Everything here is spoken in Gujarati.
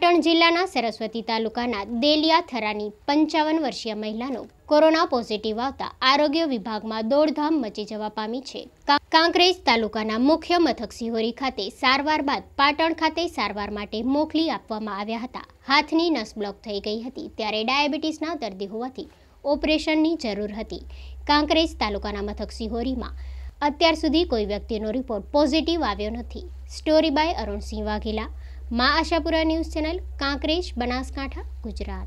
પાટણ જિલ્લાના સરસ્વતી તાલુકાના દેલિયા થરાની પંચાવન વર્ષીય મહિલાનો કોરોના પોઝિટિવ આવતા આરોગ્ય વિભાગમાં દોડધામ મચી જવા પામી છે કાંકરેજ તાલુકાના મુખ્ય મથક સિહોરી ખાતે સારવાર બાદ પાટણ ખાતે સારવાર માટે મોકલી આપવામાં આવ્યા હતા હાથની નસ બ્લોક થઈ ગઈ હતી ત્યારે ડાયાબિટીસના દર્દી હોવાથી ઓપરેશનની જરૂર હતી કાંકરેજ તાલુકાના મથક સિહોરીમાં અત્યાર સુધી કોઈ વ્યક્તિનો રિપોર્ટ પોઝિટિવ આવ્યો નથી story by Arunsinh Vaghela Maa Ashapura news channel Kankrej Banaskantha Gujarat